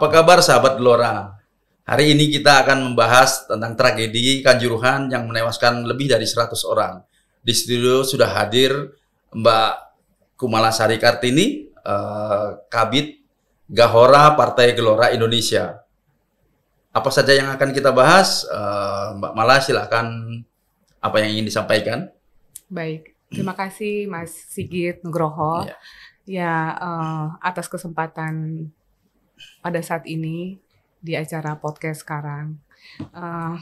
Apa kabar sahabat Gelora? Hari ini kita akan membahas tentang tragedi Kanjuruhan yang menewaskan lebih dari 100 orang. Di studio sudah hadir Mbak Kumala Sari Kartini, eh, Kabit Gahora Partai Gelora Indonesia. Apa saja yang akan kita bahas? Eh, Mbak Mala silakan apa yang ingin disampaikan. Baik, terima kasih Mas Sigit Nugroho. Iya. Ya, ya uh, atas kesempatan pada saat ini di acara podcast sekarang uh,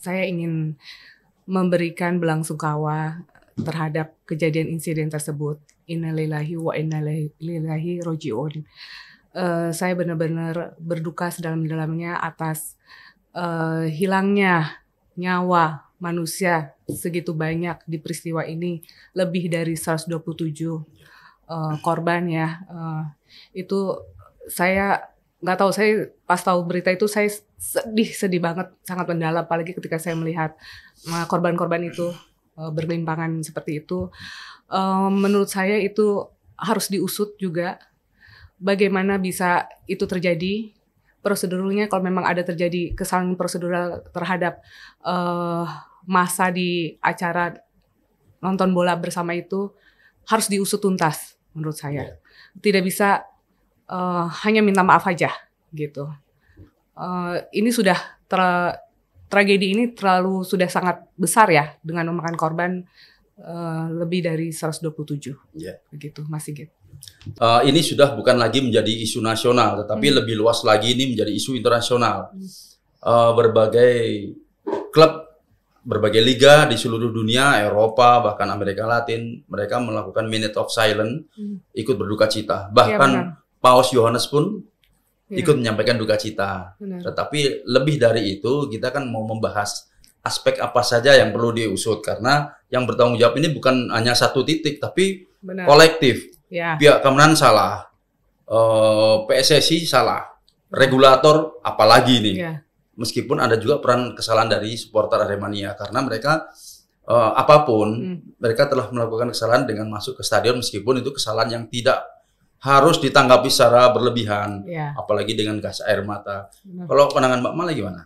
saya ingin memberikan belangsungkawa terhadap kejadian insiden tersebut. Innalillahi wa innalillahi rojiun. Uh, saya benar-benar berduka sedalam-dalamnya atas uh, hilangnya nyawa manusia segitu banyak di peristiwa ini lebih dari 127 uh, korban ya. Uh, itu saya nggak tahu saya pas tahu berita itu saya sedih sedih banget sangat mendalam apalagi ketika saya melihat korban-korban itu e, berlimpangan seperti itu e, menurut saya itu harus diusut juga bagaimana bisa itu terjadi prosedurnya kalau memang ada terjadi kesalahan prosedural terhadap e, masa di acara nonton bola bersama itu harus diusut tuntas menurut saya. Iya. Tidak bisa Eh, hanya minta maaf aja gitu. Uh, ini sudah tra tragedi ini terlalu sudah sangat besar ya dengan memakan korban uh, lebih dari 127. Yeah. Begitu, masih gitu. Uh, ini sudah bukan lagi menjadi isu nasional, tetapi hmm. lebih luas lagi ini menjadi isu internasional. Uh, berbagai klub, berbagai liga di seluruh dunia, Eropa bahkan Amerika Latin, mereka melakukan minute of silence, hmm. ikut berduka cita. Bahkan ya, Paus Yohanes pun yeah. ikut menyampaikan duka cita. Benar. Tetapi lebih dari itu, kita kan mau membahas aspek apa saja yang perlu diusut karena yang bertanggung jawab ini bukan hanya satu titik tapi Benar. kolektif. Ya. Pihak keamanan salah, uh, eh, PSSI salah, regulator apalagi nih. Ya. Meskipun ada juga peran kesalahan dari supporter Aremania karena mereka uh, apapun hmm. mereka telah melakukan kesalahan dengan masuk ke stadion meskipun itu kesalahan yang tidak harus ditanggapi secara berlebihan, ya. apalagi dengan gas air mata. Benar. Kalau penanganan Mbak Mala gimana?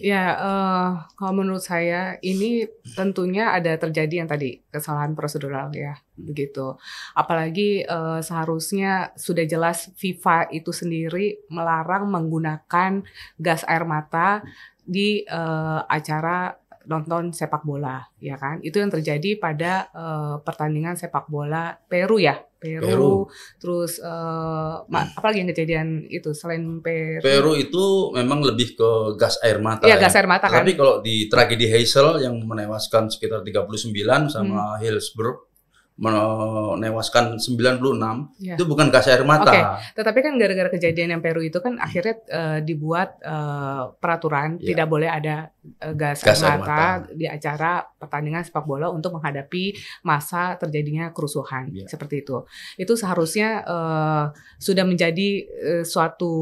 Ya, uh, kalau menurut saya ini tentunya ada terjadi yang tadi kesalahan prosedural ya, hmm. begitu. Apalagi uh, seharusnya sudah jelas FIFA itu sendiri melarang menggunakan gas air mata di uh, acara nonton sepak bola, ya kan? Itu yang terjadi pada uh, pertandingan sepak bola Peru ya, Peru, Peru. terus uh, apa lagi yang kejadian itu selain Peru? Peru itu memang lebih ke gas air mata. Iya, ya. gas air mata Tapi kan. Tapi kalau di tragedi Hazel yang menewaskan sekitar 39 sama hmm. Hillsborough menewaskan 96 ya. itu bukan gas air mata. Okay. Tetapi kan gara-gara kejadian yang Peru itu kan akhirnya uh, dibuat uh, peraturan ya. tidak boleh ada uh, gas, gas air, mata air mata di acara pertandingan sepak bola untuk menghadapi masa terjadinya kerusuhan ya. seperti itu. Itu seharusnya uh, sudah menjadi uh, suatu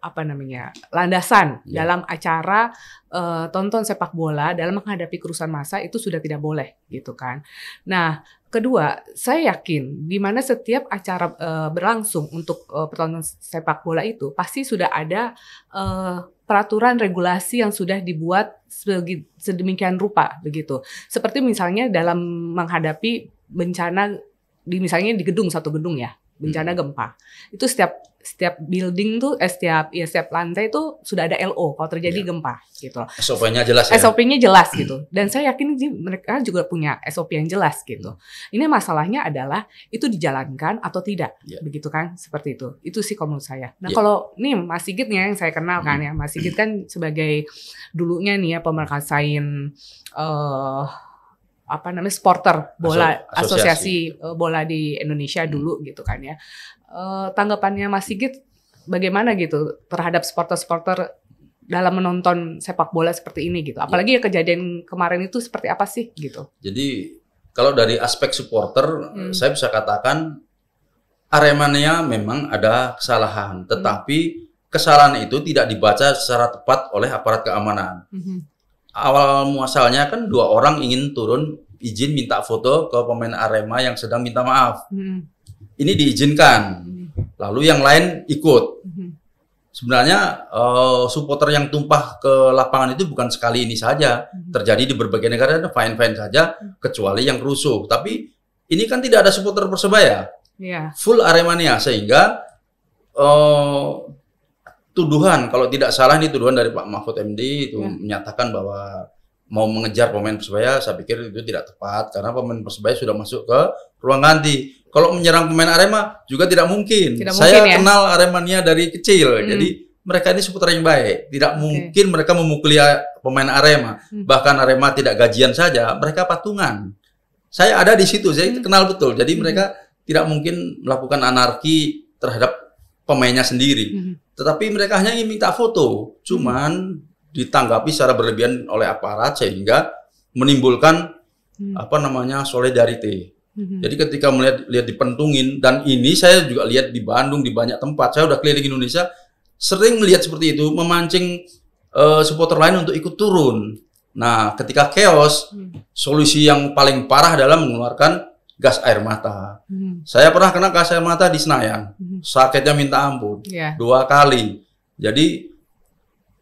apa namanya landasan ya. dalam acara uh, tonton sepak bola dalam menghadapi kerusuhan masa itu sudah tidak boleh gitu kan. Nah Kedua, saya yakin di mana setiap acara uh, berlangsung untuk uh, pertandingan sepak bola itu pasti sudah ada uh, peraturan regulasi yang sudah dibuat sedemikian rupa begitu. Seperti misalnya dalam menghadapi bencana di misalnya di gedung satu gedung ya, bencana hmm. gempa. Itu setiap setiap building tuh eh, setiap ya setiap lantai tuh sudah ada LO kalau terjadi yeah. gempa gitu. SOP-nya jelas ya. SOP-nya jelas gitu. Dan saya yakin mereka juga punya SOP yang jelas gitu. Ini masalahnya adalah itu dijalankan atau tidak. Yeah. Begitu kan? Seperti itu. Itu sih kalau menurut saya. Nah, yeah. kalau nih Mas Sigit nih yang saya kenal kan hmm. ya. Mas Sigit kan sebagai dulunya nih ya pemerkasain eh uh, apa namanya supporter bola Aso asosiasi, asosiasi eh, bola di Indonesia dulu hmm. gitu kan ya uh, tanggapannya Mas Sigit bagaimana gitu terhadap supporter supporter dalam menonton sepak bola seperti ini gitu ya. apalagi ya. kejadian kemarin itu seperti apa sih gitu jadi kalau dari aspek supporter hmm. saya bisa katakan Aremania memang ada kesalahan hmm. tetapi hmm kesalahan itu tidak dibaca secara tepat oleh aparat keamanan. -hmm awal muasalnya kan dua orang ingin turun izin minta foto ke pemain Arema yang sedang minta maaf. Hmm. Ini diizinkan. Hmm. Lalu yang lain ikut. Hmm. Sebenarnya uh, supporter yang tumpah ke lapangan itu bukan sekali ini saja. Hmm. Terjadi di berbagai negara fine-fine saja hmm. kecuali yang rusuh. Tapi ini kan tidak ada supporter Persebaya. Yeah. Full Aremania sehingga uh, tuduhan kalau tidak salah ini tuduhan dari Pak Mahfud MD itu ya. menyatakan bahwa mau mengejar pemain persebaya saya pikir itu tidak tepat karena pemain persebaya sudah masuk ke ruang ganti kalau menyerang pemain Arema juga tidak mungkin tidak saya ya? kenal Aremania dari kecil hmm. jadi mereka ini seputar yang baik. Tidak mungkin okay. mereka memukuli pemain Arema. Hmm. Bahkan Arema tidak gajian saja, mereka patungan. Saya ada di situ, saya hmm. kenal betul. Jadi hmm. mereka tidak mungkin melakukan anarki terhadap pemainnya sendiri. Mhm. Tetapi mereka hanya ingin minta foto, cuman ditanggapi secara berlebihan oleh aparat sehingga menimbulkan mhm. apa namanya solidarity. Mhm. Jadi ketika melihat lihat dipentungin dan ini saya juga lihat di Bandung di banyak tempat. Saya udah keliling Indonesia sering melihat seperti itu memancing uh, supporter lain untuk ikut turun. Nah, ketika chaos, solusi yang paling parah adalah mengeluarkan gas air mata. Hmm. Saya pernah kena gas air mata di Senayan. Hmm. Sakitnya minta ampun. Yeah. Dua kali. Jadi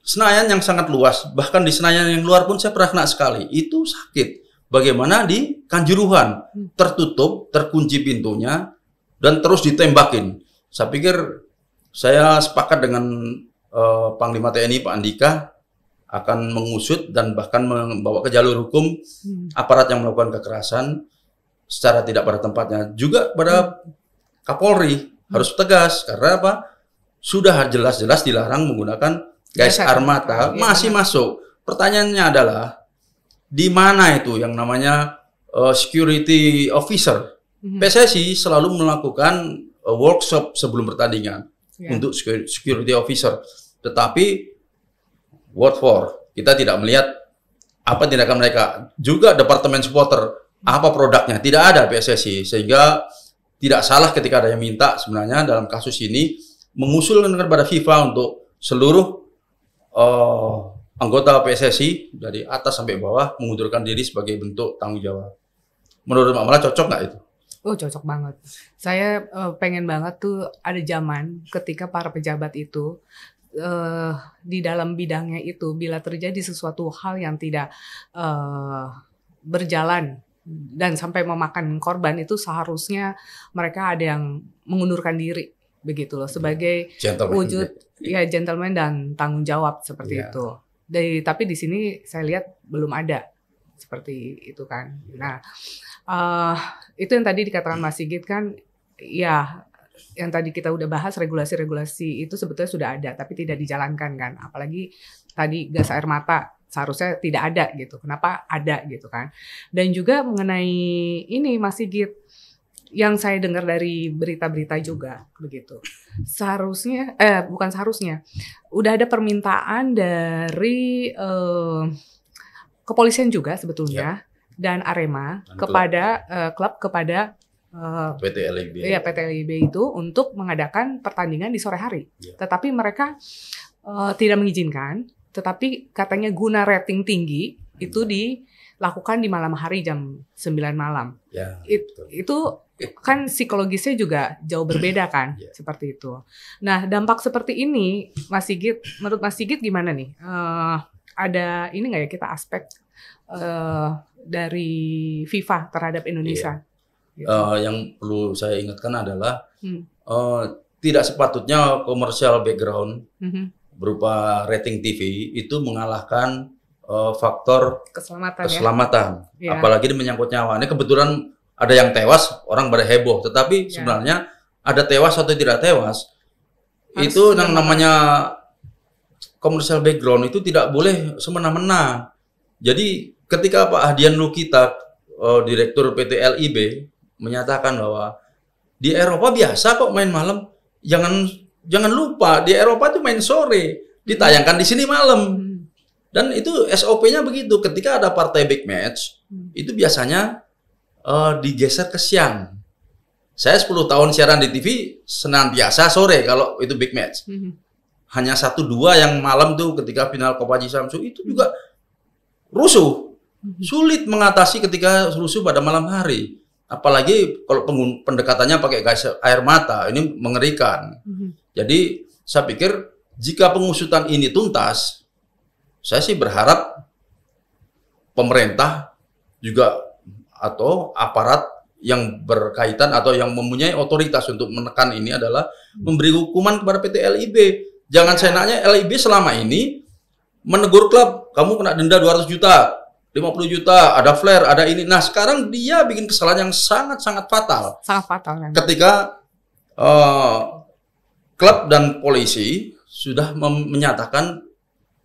Senayan yang sangat luas, bahkan di Senayan yang luar pun saya pernah kena sekali. Itu sakit. Bagaimana di Kanjuruhan hmm. tertutup, terkunci pintunya dan terus ditembakin. Saya pikir saya sepakat dengan uh, Panglima TNI Pak Andika akan mengusut dan bahkan membawa ke jalur hukum hmm. aparat yang melakukan kekerasan secara tidak pada tempatnya. Juga pada Kapolri hmm. harus tegas karena apa? Sudah jelas-jelas dilarang menggunakan gas ya, armata, ya, masih ya. masuk. Pertanyaannya adalah di mana itu yang namanya uh, security officer? Hmm. PSSI selalu melakukan uh, workshop sebelum pertandingan ya. untuk security officer. Tetapi what for? Kita tidak melihat apa tindakan mereka. Juga departemen supporter apa produknya tidak ada PSSI sehingga tidak salah ketika ada yang minta sebenarnya dalam kasus ini mengusulkan kepada FIFA untuk seluruh uh, anggota PSSI dari atas sampai bawah mengundurkan diri sebagai bentuk tanggung jawab. Menurut Mbak Mala cocok nggak itu? Oh cocok banget. Saya uh, pengen banget tuh ada zaman ketika para pejabat itu uh, di dalam bidangnya itu bila terjadi sesuatu hal yang tidak uh, berjalan dan sampai memakan korban itu seharusnya mereka ada yang mengundurkan diri begitu loh iya. sebagai gentleman. wujud ya gentleman dan tanggung jawab seperti yeah. itu. Dari tapi di sini saya lihat belum ada seperti itu kan. Nah, uh, itu yang tadi dikatakan Mas Sigit kan ya yang tadi kita udah bahas regulasi-regulasi itu sebetulnya sudah ada tapi tidak dijalankan kan apalagi tadi gas air mata seharusnya tidak ada gitu. Kenapa ada gitu kan? Dan juga mengenai ini masih git yang saya dengar dari berita-berita juga begitu. Seharusnya eh bukan seharusnya udah ada permintaan dari eh, kepolisian juga sebetulnya ya. dan Arema dan kepada eh, klub, kepada eh, PT LIB. Ya, PT LIB itu untuk mengadakan pertandingan di sore hari. Ya. Tetapi mereka eh, tidak mengizinkan tetapi katanya guna rating tinggi itu iya. dilakukan di malam hari jam 9 malam. Ya, It, itu kan psikologisnya juga jauh berbeda kan yeah. seperti itu. Nah dampak seperti ini Mas Sigit, menurut Mas Sigit gimana nih? Uh, ada ini nggak ya kita aspek uh, dari FIFA terhadap Indonesia? Yeah. Gitu. Uh, yang perlu saya ingatkan adalah hmm. uh, tidak sepatutnya komersial background -hmm berupa rating TV itu mengalahkan uh, faktor keselamatan, ya? keselamatan. Ya? apalagi ini menyangkut nyawa. Ini kebetulan ada yang tewas, orang pada heboh. Tetapi ya. sebenarnya ada tewas atau tidak tewas Harus itu yang namanya komersial background itu tidak boleh semena-mena. Jadi ketika Pak Hadian Lukita, uh, direktur PT LIB menyatakan bahwa di Eropa biasa kok main malam, jangan jangan lupa di Eropa tuh main sore, ditayangkan di sini malam. Hmm. Dan itu SOP-nya begitu. Ketika ada partai big match, hmm. itu biasanya uh, digeser ke siang. Saya 10 tahun siaran di TV senantiasa sore kalau itu big match. Hmm. Hanya satu dua yang malam tuh ketika final Kopaji Samsu itu juga rusuh. Sulit mengatasi ketika rusuh pada malam hari apalagi kalau pendekatannya pakai gas air mata ini mengerikan jadi saya pikir jika pengusutan ini tuntas, saya sih berharap pemerintah juga atau aparat yang berkaitan atau yang mempunyai otoritas untuk menekan ini adalah hmm. memberi hukuman kepada PT LIB. Jangan senangnya ya. LIB selama ini menegur klub, kamu kena denda 200 juta, 50 juta, ada flare, ada ini. Nah, sekarang dia bikin kesalahan yang sangat-sangat fatal. Sangat fatal. Kan? Ketika uh, klub dan polisi sudah menyatakan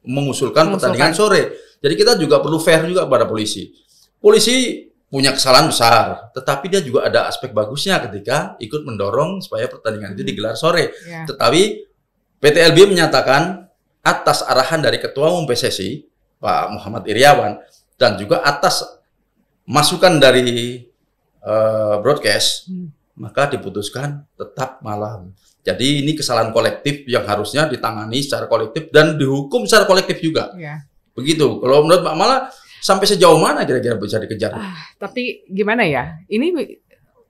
mengusulkan, mengusulkan pertandingan sore. Jadi kita juga perlu fair juga pada polisi. Polisi punya kesalahan besar, tetapi dia juga ada aspek bagusnya ketika ikut mendorong supaya pertandingan hmm. itu digelar sore. Yeah. Tetapi LB menyatakan atas arahan dari Ketua Umum PSSI Pak Muhammad Iriawan dan juga atas masukan dari uh, broadcast hmm. maka diputuskan tetap malam. Jadi ini kesalahan kolektif yang harusnya ditangani secara kolektif dan dihukum secara kolektif juga. Ya. Begitu. Kalau menurut Mbak Mala sampai sejauh mana kira-kira bisa dikejar? Ah, tapi gimana ya? Ini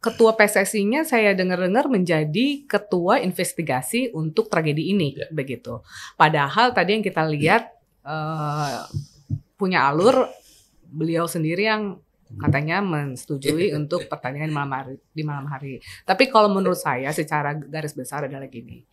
ketua PSSI-nya saya dengar-dengar menjadi ketua investigasi untuk tragedi ini ya. begitu. Padahal tadi yang kita lihat ya. uh, punya alur beliau sendiri yang katanya mensetujui iya, iya. untuk pertandingan di malam hari di malam hari. Tapi kalau menurut saya secara garis besar adalah gini.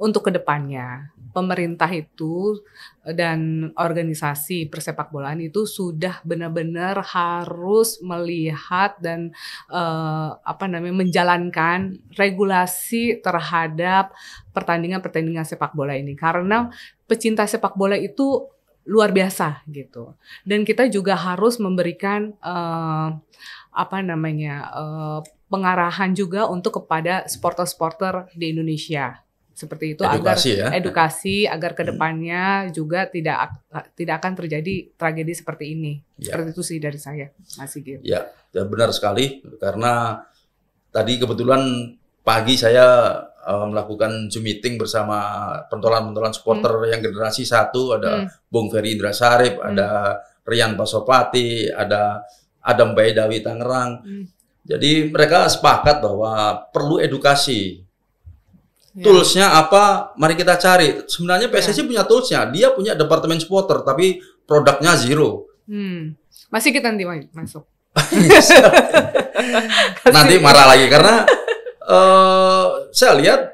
Untuk kedepannya pemerintah itu dan organisasi persepak bolaan itu sudah benar-benar harus melihat dan uh, apa namanya menjalankan regulasi terhadap pertandingan-pertandingan sepak bola ini karena pecinta sepak bola itu luar biasa gitu. Dan kita juga harus memberikan uh, apa namanya uh, pengarahan juga untuk kepada supporter-supporter di Indonesia seperti itu edukasi agar ya. edukasi agar kedepannya hmm. juga tidak tidak akan terjadi tragedi seperti ini ya. seperti itu sih dari saya masih gitu ya, ya benar sekali karena tadi kebetulan pagi saya uh, melakukan Zoom meeting bersama pentolan-pentolan supporter hmm. yang generasi satu ada hmm. Bung Ferry Indra Sarip, hmm. ada Rian Pasopati, ada Adam Baidawi Tangerang. Hmm. Jadi mereka sepakat bahwa perlu edukasi. Yeah. Toolsnya apa? Mari kita cari. Sebenarnya ya. PSSI yeah. punya toolsnya. Dia punya departemen supporter, tapi produknya zero. Hmm. Masih kita nanti masuk. nanti marah lagi karena Eh, saya lihat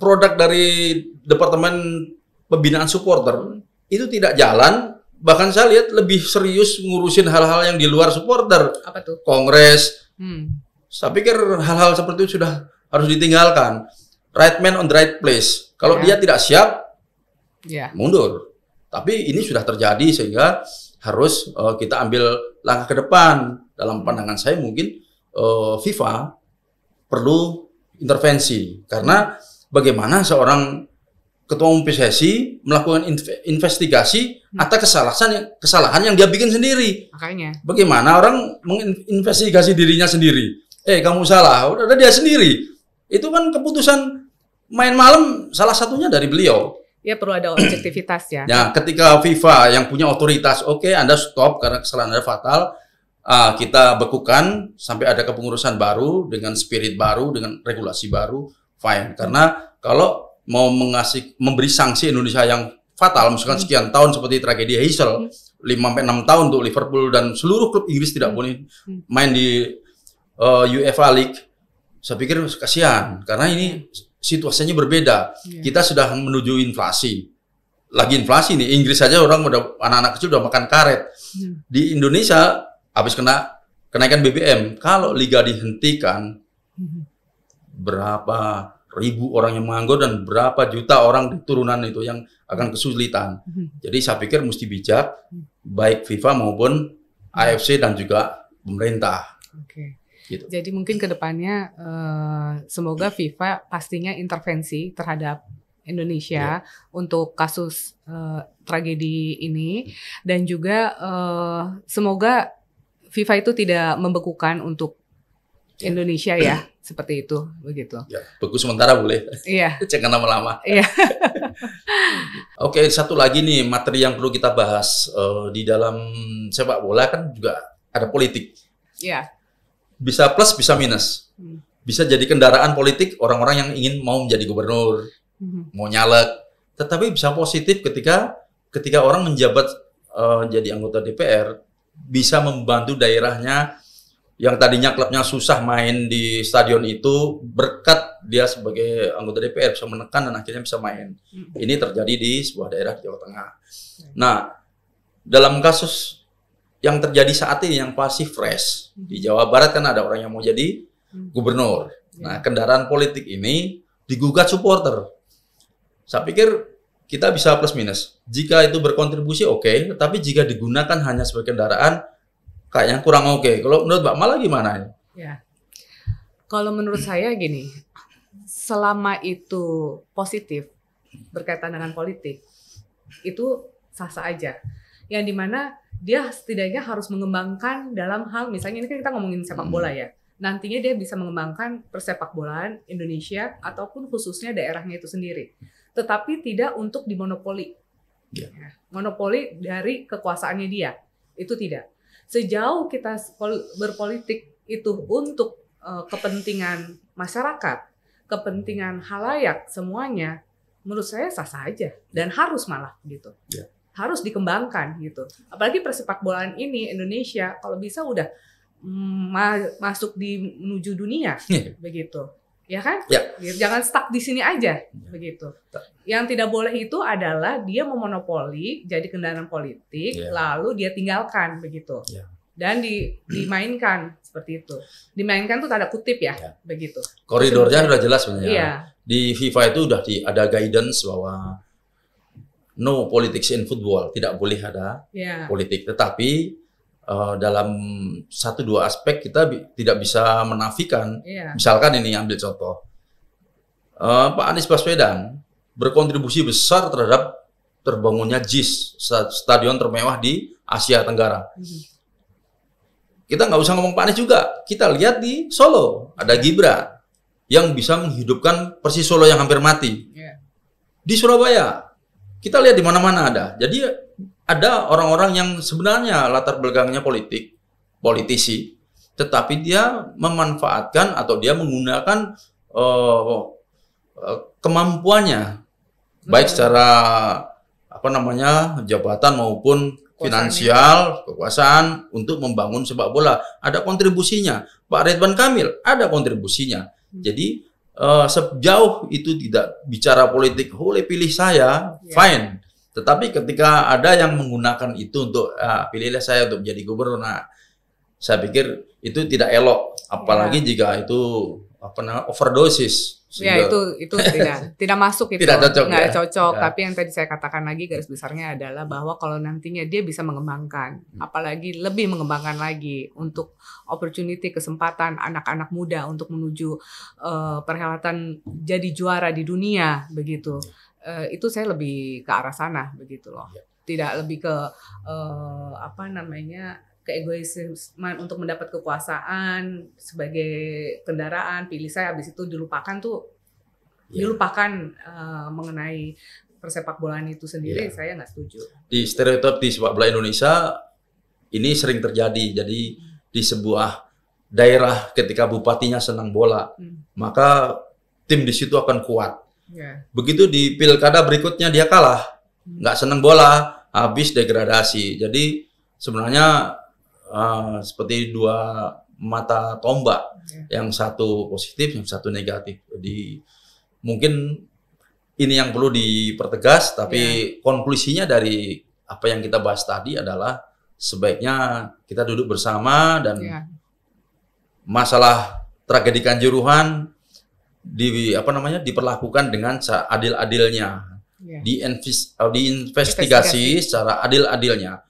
produk dari departemen pembinaan supporter itu tidak jalan bahkan saya lihat lebih serius ngurusin hal-hal yang di luar supporter apa tuh kongres hmm. saya pikir hal-hal seperti itu sudah harus ditinggalkan right man on the right place kalau ya. dia tidak siap ya. mundur tapi ini sudah terjadi sehingga harus uh, kita ambil langkah ke depan dalam pandangan saya mungkin uh, FIFA perlu intervensi karena bagaimana seorang ketua umum PSSI melakukan investigasi hmm. atas kesalahan yang kesalahan yang dia bikin sendiri. Makanya. Bagaimana orang menginvestigasi dirinya sendiri? Eh kamu salah, udah, udah dia sendiri. Itu kan keputusan main malam salah satunya dari beliau. Ya perlu ada objektivitas ya. Ya ketika FIFA yang punya otoritas, oke okay, Anda stop karena kesalahan Anda fatal uh, kita bekukan sampai ada kepengurusan baru dengan spirit baru dengan regulasi baru fine karena kalau mau mengasih memberi sanksi Indonesia yang fatal misalkan hmm. sekian tahun seperti tragedi Hazel 5 hmm. sampai 6 tahun untuk Liverpool dan seluruh klub Inggris tidak hmm. boleh main di uh, UEFA League saya pikir kasihan karena ini situasinya berbeda iya. kita sudah menuju inflasi lagi inflasi nih Inggris saja orang udah anak-anak kecil udah makan karet di Indonesia habis kena kenaikan BBM. Kalau liga dihentikan, berapa ribu orang yang menganggur dan berapa juta orang di turunan itu yang akan kesulitan. Jadi saya pikir mesti bijak baik FIFA maupun AFC dan juga pemerintah. Oke. Gitu. Jadi mungkin kedepannya eh, semoga FIFA pastinya intervensi terhadap Indonesia yeah. untuk kasus uh, tragedi ini dan juga uh, semoga FIFA itu tidak membekukan untuk iya. Indonesia ya, seperti itu begitu. Ya, beku sementara boleh. Iya. Jangan lama-lama. Iya. Oke, satu lagi nih materi yang perlu kita bahas uh, di dalam sepak bola kan juga ada politik. Iya. Bisa plus, bisa minus. Hmm. Bisa jadi kendaraan politik orang-orang yang ingin mau menjadi gubernur, hmm mau nyalek. Tetapi bisa positif ketika ketika orang menjabat uh, jadi anggota DPR bisa membantu daerahnya yang tadinya klubnya susah main di stadion itu berkat dia sebagai anggota DPR bisa menekan dan akhirnya bisa main. Hmm. Ini terjadi di sebuah daerah di Jawa Tengah. Hmm. Nah, dalam kasus yang terjadi saat ini yang pasti fresh hmm. di Jawa Barat kan ada orang yang mau jadi gubernur. Ya. Nah, kendaraan politik ini digugat supporter. Saya pikir kita bisa plus minus. Jika itu berkontribusi oke, okay, tapi jika digunakan hanya sebagai kendaraan kayaknya kurang oke. Okay. Kalau menurut Mbak malah gimana ini? Ya. Kalau menurut saya gini, selama itu positif berkaitan dengan politik itu sah-sah aja. Yang dimana dia setidaknya harus mengembangkan dalam hal misalnya ini kan kita ngomongin sepak bola ya. Nantinya dia bisa mengembangkan persepak bolaan Indonesia ataupun khususnya daerahnya itu sendiri tetapi tidak untuk dimonopoli. Ya. Ya, monopoli dari kekuasaannya dia itu tidak. Sejauh kita berpolitik itu untuk eh, kepentingan masyarakat, kepentingan halayak semuanya, menurut saya sah saja dan harus malah gitu. Ya. Harus dikembangkan gitu. Apalagi persepak bolaan ini Indonesia kalau bisa udah mm, masuk di menuju dunia iya. begitu ya kan? Ya. Gitu. Jangan stuck di sini aja, ya. begitu. Ya. Yang tidak boleh itu adalah dia memonopoli, jadi kendaraan politik, ya. lalu dia tinggalkan, begitu. Ya. Dan di, dimainkan seperti itu. Dimainkan tuh tanda kutip ya, ya. begitu. Koridornya sudah jelas sebenarnya. Ya. Iya. Di FIFA itu sudah ada guidance bahwa no politics in football, tidak boleh ada ya. politik. Tetapi uh, dalam satu dua aspek kita bi tidak bisa menafikan. Yeah. Misalkan ini ambil contoh uh, Pak Anies Baswedan berkontribusi besar terhadap terbangunnya JIS stadion termewah di Asia Tenggara. Mhm. Kita nggak usah ngomong Pak Anies juga, kita lihat di Solo ada Gibran yang bisa menghidupkan Persis Solo yang hampir mati. Iya. Di Surabaya kita lihat di mana-mana ada. Jadi ada orang-orang yang sebenarnya latar belakangnya politik, politisi, tetapi dia memanfaatkan atau dia menggunakan uh, kemampuannya hmm. baik secara apa namanya jabatan maupun kekuasaan finansial ya. kekuasaan untuk membangun sepak bola ada kontribusinya Pak Ridwan Kamil ada kontribusinya hmm. jadi uh, sejauh itu tidak bicara politik boleh pilih saya yeah. fine tetapi ketika ada yang menggunakan itu untuk ah, pilihlah saya untuk menjadi gubernur, nah saya pikir itu tidak elok, apalagi ya. jika itu apa namanya overdosis. Iya, Sehingga... Ya itu itu tidak tidak masuk itu tidak cocok, nggak ya. cocok. Ya. Tapi yang tadi saya katakan lagi garis besarnya adalah bahwa kalau nantinya dia bisa mengembangkan, hmm. apalagi lebih mengembangkan lagi untuk opportunity kesempatan anak-anak muda untuk menuju uh, perhelatan jadi juara di dunia begitu. Ya. Eh, itu saya lebih ke arah sana begitu loh. Ya. Tidak lebih ke uh, apa namanya ke egoisme untuk mendapat kekuasaan sebagai kendaraan pilih saya habis itu dilupakan tuh yeah. dilupakan uh, mengenai persepak bolaan itu sendiri yeah. saya nggak setuju di stereotip di sepak bola Indonesia ini sering terjadi jadi hmm. di sebuah daerah ketika bupatinya senang bola hmm. maka tim di situ akan kuat Yeah. Begitu di pilkada berikutnya dia kalah, nggak seneng bola, habis degradasi. Jadi sebenarnya uh, seperti dua mata tombak, yeah. yang satu positif, yang satu negatif. Jadi mungkin ini yang perlu dipertegas, tapi yeah. konklusinya dari apa yang kita bahas tadi adalah sebaiknya kita duduk bersama dan yeah. masalah tragedi kanjuruhan di apa namanya diperlakukan dengan adil adilnya yeah. Iya. diinvestigasi investigasi. secara adil-adilnya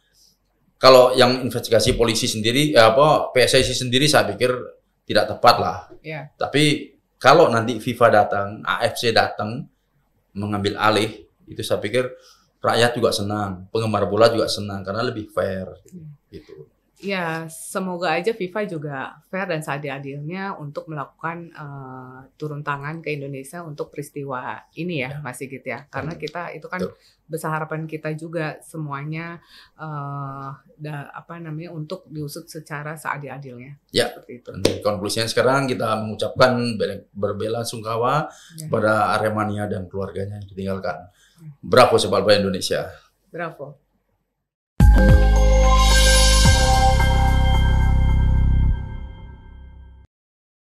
kalau yang investigasi polisi sendiri ya apa PSSI sendiri saya pikir tidak tepat lah yeah. tapi kalau nanti FIFA datang AFC datang mengambil alih itu saya pikir rakyat juga senang penggemar bola juga senang karena lebih fair yeah. gitu Ya, semoga aja FIFA juga fair dan seadil-adilnya untuk melakukan uh, turun tangan ke Indonesia untuk peristiwa ini ya, ya. masih gitu ya. Karena kita itu kan besar harapan kita juga semuanya uh, da, apa namanya untuk diusut secara seadil-adilnya. Ya. itu. konklusinya sekarang kita mengucapkan berbela sungkawa ya. pada Aremania dan keluarganya yang ditinggalkan. Ya. Bravo sepak bola Indonesia. Bravo.